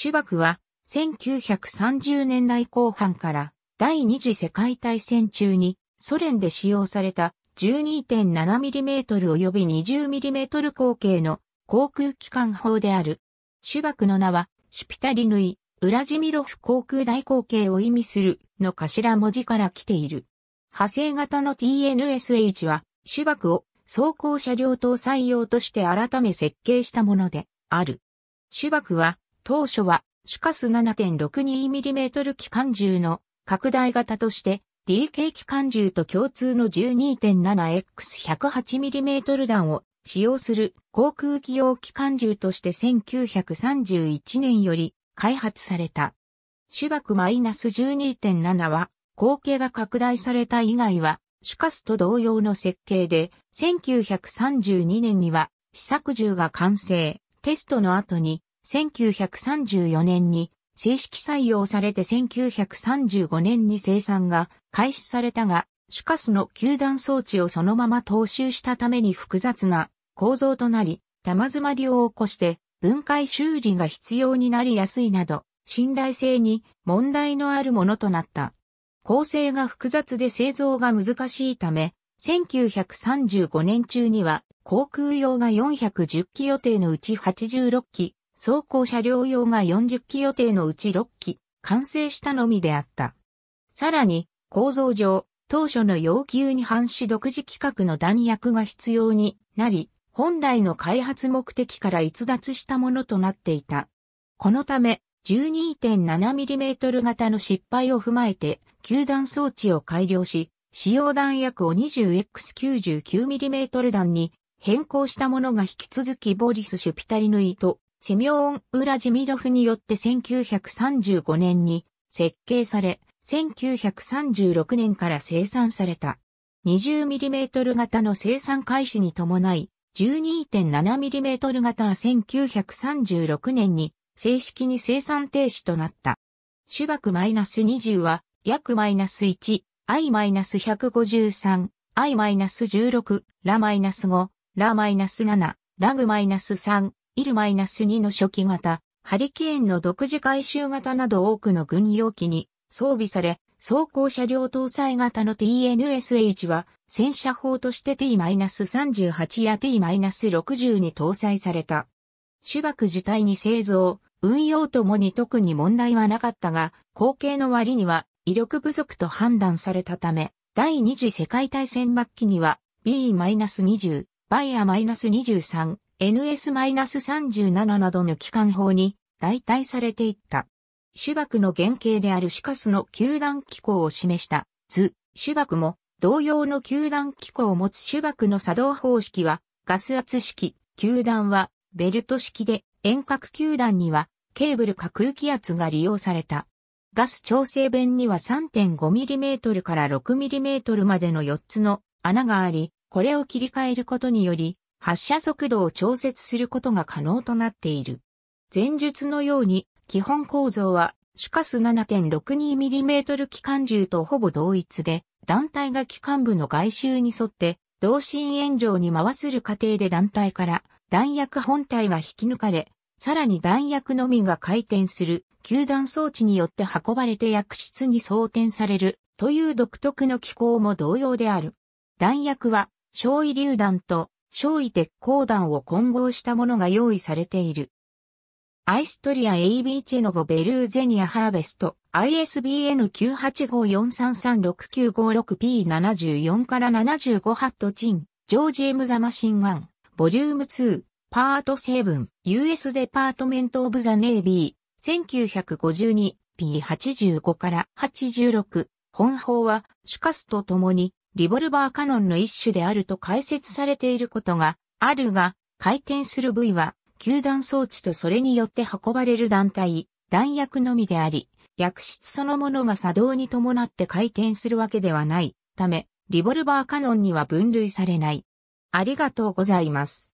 シュバクは1930年代後半から第二次世界大戦中にソ連で使用された 12.7mm 及び 20mm 口径の航空機関砲である。シュバクの名はシュピタリヌイ、ウラジミロフ航空大口径を意味するの頭文字から来ている。派生型の TNSH はシュバクを装甲車両搭載用として改め設計したものである。主爆は当初はシュカス 7.62mm 機関銃の拡大型として DK 機関銃と共通の 12.7X108mm 弾を使用する航空機用機関銃として1931年より開発された。主爆 -12.7 は口径が拡大された以外はシュカスと同様の設計で1932年には試作銃が完成。テストの後に1934年に正式採用されて1935年に生産が開始されたが、シュカスの球団装置をそのまま踏襲したために複雑な構造となり、玉詰まりを起こして分解修理が必要になりやすいなど、信頼性に問題のあるものとなった。構成が複雑で製造が難しいため、1935年中には航空用が410機予定のうち86機、走行車両用が40機予定のうち6機、完成したのみであった。さらに、構造上、当初の要求に反し独自規格の弾薬が必要になり、本来の開発目的から逸脱したものとなっていた。このため、12.7mm 型の失敗を踏まえて、球弾装置を改良し、使用弾薬を 20X99mm 弾に変更したものが引き続きボリス・シュピタリヌイとセミョーン・ウラジミロフによって1935年に設計され、1936年から生産された。20mm 型の生産開始に伴い、12.7mm 型は1936年に正式に生産停止となった。主爆マイナス -20 は約マイナス -1、I-153、I-16、ラマイナス -5、ラマイナス -7、ラグマイナス -3、イル -2 の初期型、ハリケーンの独自回収型など多くの軍用機に装備され、装甲車両搭載型の TNSH は戦車砲として T-38 や T-60 に搭載された。主爆自体に製造、運用ともに特に問題はなかったが、後継の割には威力不足と判断されたため、第二次世界大戦末期には B-20 バイア -23、NS-37 などの機関砲に代替されていった。主爆の原型であるシカスの球団機構を示した図、主爆も同様の球団機構を持つ主爆の作動方式はガス圧式、球団はベルト式で遠隔球団にはケーブルか空気圧が利用された。ガス調整弁には 3.5mm から 6mm までの4つの穴があり、これを切り替えることにより、発射速度を調節することが可能となっている。前述のように、基本構造は、主カス 7.62mm 機関銃とほぼ同一で、団体が機関部の外周に沿って、同心円状に回する過程で団体から弾薬本体が引き抜かれ、さらに弾薬のみが回転する、球弾装置によって運ばれて薬室に装填される、という独特の機構も同様である。弾薬は、小夷榴弾と小夷鉄鋼弾を混合したものが用意されている。アイストリア AB チェノゴベルーゼニアハーベスト ISBN 9 8 5 4 3 3 6 9 5 6 p 7 4から75ハットチン、ジョージエム・ザマシン1ン、ボリューム2、パート7、US デパートメントオブザネイビー、1952P85 から86、本法は、シュカスと共に、リボルバーカノンの一種であると解説されていることがあるが、回転する部位は、球弾装置とそれによって運ばれる団体、弾薬のみであり、薬室そのものが作動に伴って回転するわけではないため、リボルバーカノンには分類されない。ありがとうございます。